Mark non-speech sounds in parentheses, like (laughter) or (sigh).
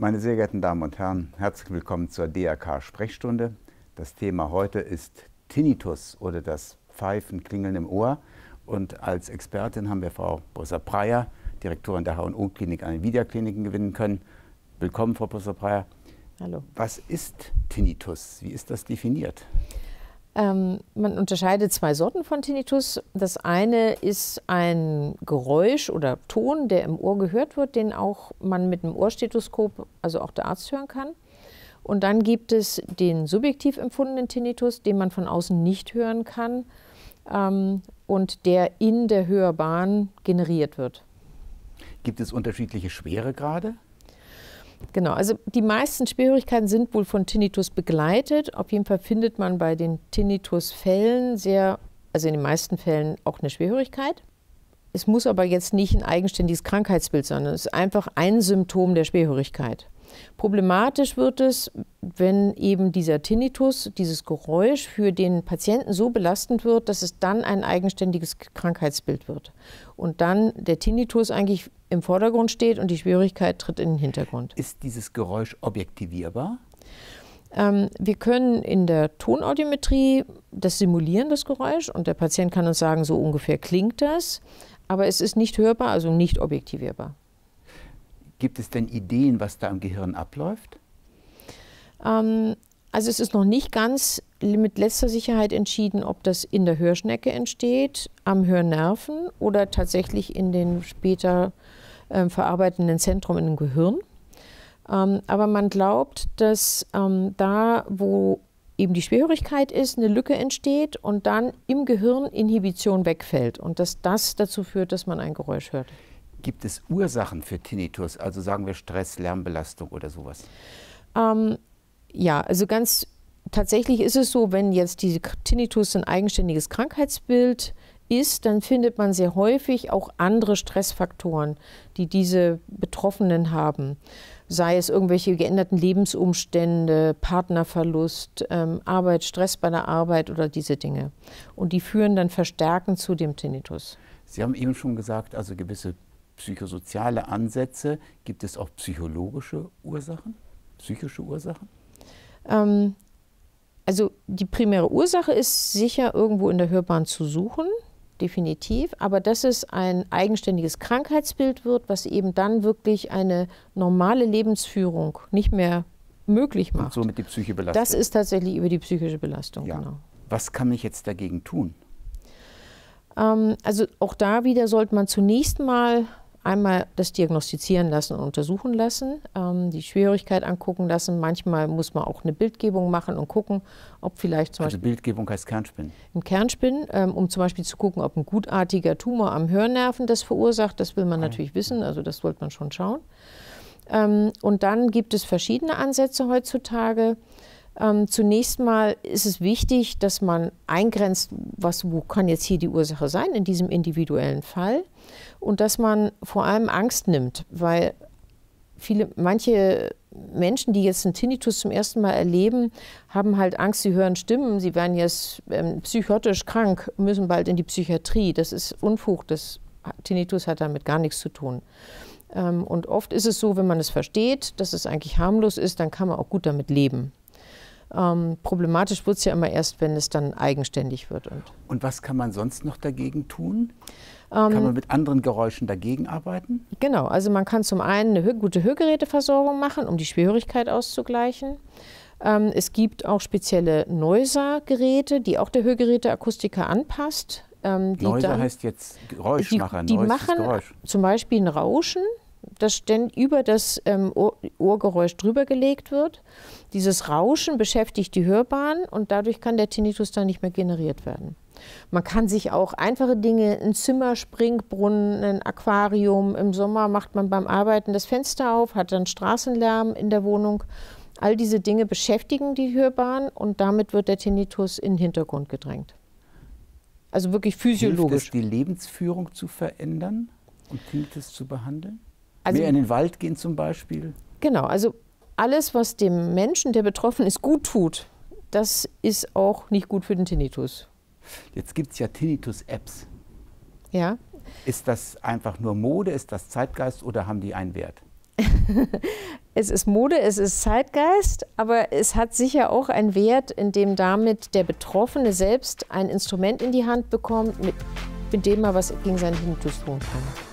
Meine sehr geehrten Damen und Herren, herzlich willkommen zur DRK Sprechstunde. Das Thema heute ist Tinnitus oder das Pfeifen, Klingeln im Ohr. Und als Expertin haben wir Frau Professor Breyer, Direktorin der H&O-Klinik an den Wiederkliniken, gewinnen können. Willkommen, Frau Professor Breyer. Hallo. Was ist Tinnitus? Wie ist das definiert? Ähm, man unterscheidet zwei Sorten von Tinnitus. Das eine ist ein Geräusch oder Ton, der im Ohr gehört wird, den auch man mit einem Ohrstethoskop, also auch der Arzt hören kann. Und dann gibt es den subjektiv empfundenen Tinnitus, den man von außen nicht hören kann ähm, und der in der Hörbahn generiert wird. Gibt es unterschiedliche Schweregrade? Genau, also die meisten Schwerhörigkeiten sind wohl von Tinnitus begleitet. Auf jeden Fall findet man bei den Tinnitus-Fällen sehr, also in den meisten Fällen auch eine Schwerhörigkeit. Es muss aber jetzt nicht ein eigenständiges Krankheitsbild, sein, sondern es ist einfach ein Symptom der Schwerhörigkeit. Problematisch wird es, wenn eben dieser Tinnitus, dieses Geräusch für den Patienten so belastend wird, dass es dann ein eigenständiges Krankheitsbild wird. Und dann der Tinnitus eigentlich im Vordergrund steht und die Schwierigkeit tritt in den Hintergrund. Ist dieses Geräusch objektivierbar? Ähm, wir können in der Tonaudiometrie das simulieren, das Geräusch, und der Patient kann uns sagen, so ungefähr klingt das, aber es ist nicht hörbar, also nicht objektivierbar. Gibt es denn Ideen, was da im Gehirn abläuft? Ähm, also es ist noch nicht ganz mit letzter Sicherheit entschieden, ob das in der Hörschnecke entsteht, am Hörnerven oder tatsächlich in den später äh, verarbeitenden Zentrum in dem Gehirn. Ähm, aber man glaubt, dass ähm, da, wo eben die Schwerhörigkeit ist, eine Lücke entsteht und dann im Gehirn Inhibition wegfällt und dass das dazu führt, dass man ein Geräusch hört gibt es Ursachen für Tinnitus, also sagen wir Stress, Lärmbelastung oder sowas? Ähm, ja, also ganz tatsächlich ist es so, wenn jetzt die Tinnitus ein eigenständiges Krankheitsbild ist, dann findet man sehr häufig auch andere Stressfaktoren, die diese Betroffenen haben. Sei es irgendwelche geänderten Lebensumstände, Partnerverlust, ähm, Arbeit, Stress bei der Arbeit oder diese Dinge. Und die führen dann verstärkend zu dem Tinnitus. Sie haben eben schon gesagt, also gewisse psychosoziale Ansätze. Gibt es auch psychologische Ursachen, psychische Ursachen? Ähm, also die primäre Ursache ist sicher irgendwo in der Hörbahn zu suchen, definitiv. Aber dass es ein eigenständiges Krankheitsbild wird, was eben dann wirklich eine normale Lebensführung nicht mehr möglich macht. Und somit die Psyche belastet. Das ist tatsächlich über die psychische Belastung, ja. genau. Was kann ich jetzt dagegen tun? Ähm, also auch da wieder sollte man zunächst mal einmal das diagnostizieren lassen und untersuchen lassen, ähm, die Schwierigkeit angucken lassen. Manchmal muss man auch eine Bildgebung machen und gucken, ob vielleicht zum also Beispiel. Also Bildgebung heißt Kernspinnen. Im Kernspinnen, ähm, um zum Beispiel zu gucken, ob ein gutartiger Tumor am Hörnerven das verursacht. Das will man ah. natürlich wissen, also das sollte man schon schauen. Ähm, und dann gibt es verschiedene Ansätze heutzutage. Ähm, zunächst mal ist es wichtig, dass man eingrenzt, was, wo kann jetzt hier die Ursache sein in diesem individuellen Fall und dass man vor allem Angst nimmt, weil viele, manche Menschen, die jetzt einen Tinnitus zum ersten Mal erleben, haben halt Angst, sie hören Stimmen, sie werden jetzt ähm, psychotisch krank, müssen bald in die Psychiatrie. Das ist Unfug, das Tinnitus hat damit gar nichts zu tun. Ähm, und oft ist es so, wenn man es versteht, dass es eigentlich harmlos ist, dann kann man auch gut damit leben. Ähm, problematisch wird es ja immer erst, wenn es dann eigenständig wird. Und, und was kann man sonst noch dagegen tun? Ähm, kann man mit anderen Geräuschen dagegen arbeiten? Genau, also man kann zum einen eine gute Hörgeräteversorgung machen, um die Schwerhörigkeit auszugleichen. Ähm, es gibt auch spezielle Neuser-Geräte, die auch der Hörgeräteakustiker anpasst. Ähm, Neuser heißt jetzt Geräuschmacher, die, die machen Geräusch. zum Beispiel ein Rauschen, das Ständ über das ähm, Ohr Ohrgeräusch drüber gelegt wird. Dieses Rauschen beschäftigt die Hörbahn und dadurch kann der Tinnitus dann nicht mehr generiert werden. Man kann sich auch einfache Dinge, ein Zimmer, Springbrunnen, ein Aquarium, im Sommer macht man beim Arbeiten das Fenster auf, hat dann Straßenlärm in der Wohnung. All diese Dinge beschäftigen die Hörbahn und damit wird der Tinnitus in den Hintergrund gedrängt. Also wirklich physiologisch. Hilft es, die Lebensführung zu verändern und Tinnitus zu behandeln? Also, Mehr in den Wald gehen zum Beispiel? Genau, also alles, was dem Menschen, der betroffen ist, gut tut, das ist auch nicht gut für den Tinnitus. Jetzt gibt es ja Tinnitus-Apps. Ja. Ist das einfach nur Mode, ist das Zeitgeist oder haben die einen Wert? (laughs) es ist Mode, es ist Zeitgeist, aber es hat sicher auch einen Wert, indem damit der Betroffene selbst ein Instrument in die Hand bekommt, mit, mit dem er was gegen seinen Tinnitus tun kann.